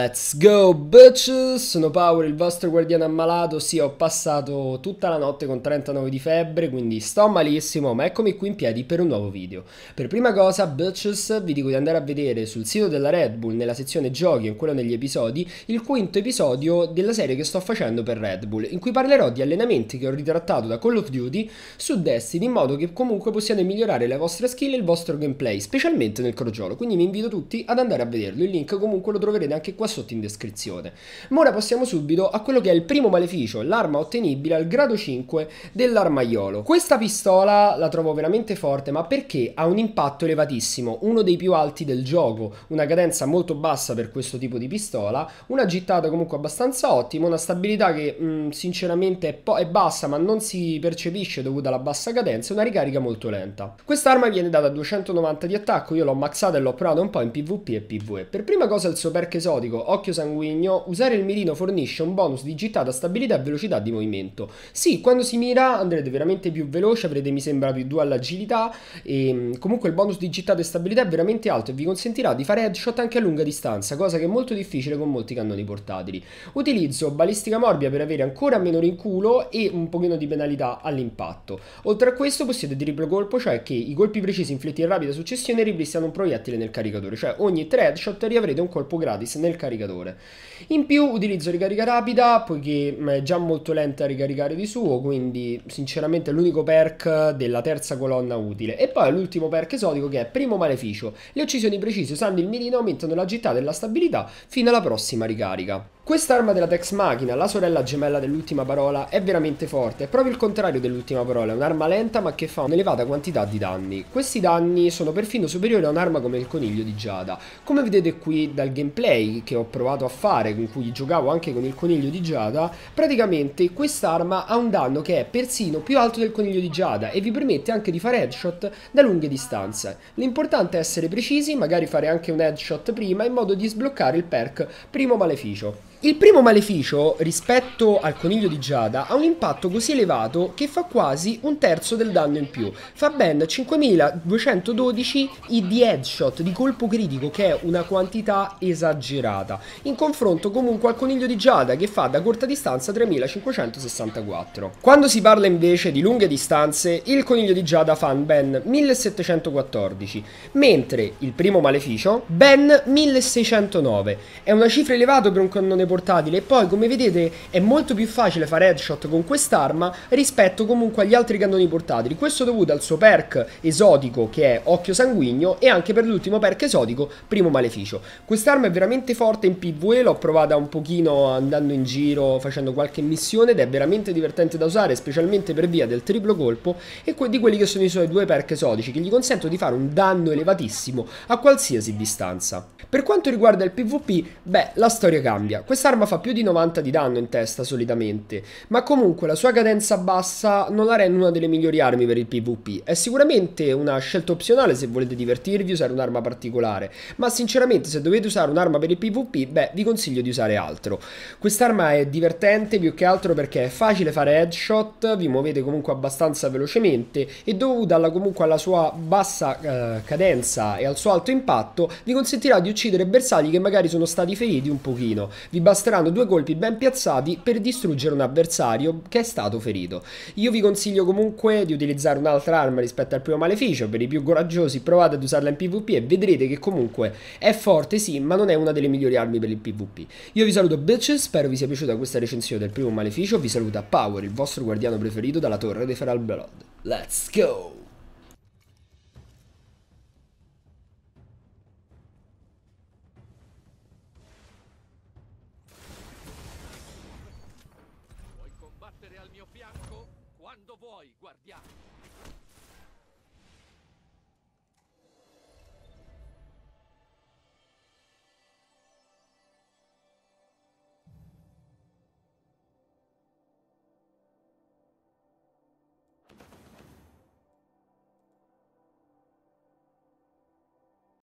Let's go bitches, sono Power, il vostro guardiano ammalato, sì ho passato tutta la notte con 39 di febbre quindi sto malissimo ma eccomi qui in piedi per un nuovo video. Per prima cosa bitches vi dico di andare a vedere sul sito della Red Bull nella sezione giochi e in quello negli episodi il quinto episodio della serie che sto facendo per Red Bull in cui parlerò di allenamenti che ho ritrattato da Call of Duty su Destiny in modo che comunque possiate migliorare le vostre skill e il vostro gameplay specialmente nel crogiolo quindi vi invito tutti ad andare a vederlo, il link comunque lo troverete anche qua sotto in descrizione. Ma ora passiamo subito a quello che è il primo maleficio, l'arma ottenibile al grado 5 dell'armaiolo. Questa pistola la trovo veramente forte, ma perché ha un impatto elevatissimo, uno dei più alti del gioco, una cadenza molto bassa per questo tipo di pistola, una gittata comunque abbastanza ottima, una stabilità che mh, mm, sinceramente è, po- è bassa ma non si percepisce dovuta alla bassa cadenza e una ricarica molto lenta. Quest'arma viene data a 290 di attacco, io l'ho maxata e l'ho provata un po' in PvP e PvE. Per prima cosa il suo perk esotico Drago, ecco, Occhio Sanguigno, usare il mirino fornisce un bonus di gittata, stabilità e velocità di movimento. Sì, quando si mira andrete veramente più veloce, avrete mi sembra più 2 all'agilità e ehm, comunque il bonus di gittata e stabilità è veramente alto e vi consentirà di fare headshot anche a lunga distanza, cosa che è molto difficile con molti cannoni portatili. Utilizzo balistica morbida per avere ancora meno rinculo e un pochino di penalità all'impatto. Oltre a questo possiede triplo colpo, cioè che i colpi precisi inflitti in rapida successione ripristano un proiettile nel caricatore, cioè ogni 3 headshot riavrete un colpo gratis nel caricatore caricatore. In più utilizzo ricarica rapida poiché è già molto lenta a ricaricare di suo, quindi sinceramente è l'unico perk della terza colonna utile. E poi l'ultimo perk esotico che è primo maleficio. Le uccisioni precise usando il mirino aumentano la città della stabilità fino alla prossima ricarica. Quest'arma della Tex Machina, la sorella gemella dell'ultima parola, è veramente forte, è proprio il contrario dell'ultima parola, è un'arma lenta ma che fa un'elevata quantità di danni. Questi danni sono perfino superiori a un'arma come il coniglio di Giada. Come vedete qui dal gameplay che ho ho provato a fare, in cui giocavo anche con il coniglio di Giada, praticamente quest'arma ha un danno che è persino più alto del coniglio di Giada e vi permette anche di fare headshot da lunghe distanze. L'importante è essere precisi, magari fare anche un headshot prima in modo di sbloccare il perk primo maleficio. Il primo maleficio rispetto al coniglio di Giada ha un impatto così elevato che fa quasi un terzo del danno in più. Fa ben 5212 i di headshot di colpo critico che è una quantità esagerata giada, in confronto comunque al coniglio di giada che fa da corta distanza 3564. Quando si parla invece di lunghe distanze, il coniglio di giada fa ben 1714, mentre il primo maleficio ben 1609. È una cifra elevata per un cannone portatile e poi come vedete è molto più facile fare headshot con quest'arma rispetto comunque agli altri cannoni portatili, questo dovuto al suo perk esotico che è Occhio Sanguigno e anche per l'ultimo perk esotico Primo Maleficio. Quest'arma è veramente forte forte in PvE, l'ho provata un pochino andando in giro, facendo qualche missione ed è veramente divertente da usare, specialmente per via del triplo colpo e que di quelli che sono i suoi due perk esotici, che gli consentono di fare un danno elevatissimo a qualsiasi distanza. Per quanto riguarda il PvP, beh, la storia cambia. Quest'arma fa più di 90 di danno in testa solitamente, ma comunque la sua cadenza bassa non la rende una delle migliori armi per il PvP. È sicuramente una scelta opzionale se volete divertirvi usare un'arma particolare, ma sinceramente se dovete usare un'arma per il PvP PvP, beh, vi consiglio di usare altro. Quest'arma è divertente più che altro perché è facile fare headshot, vi muovete comunque abbastanza velocemente e dovuta alla, comunque alla sua bassa eh, cadenza e al suo alto impatto, vi consentirà di uccidere bersagli che magari sono stati feriti un pochino. Vi basteranno due colpi ben piazzati per distruggere un avversario che è stato ferito. Io vi consiglio comunque di utilizzare un'altra arma rispetto al primo maleficio, per i più coraggiosi provate ad usarla in PvP e vedrete che comunque è forte sì, ma non è una delle migliori armi per il PvP. Io vi saluto bitches, spero vi sia piaciuta questa recensione del primo maleficio, vi saluta Power, il vostro guardiano preferito dalla torre dei Feral Blood. Let's go! Vuoi combattere al mio fianco? Quando vuoi, guardiano!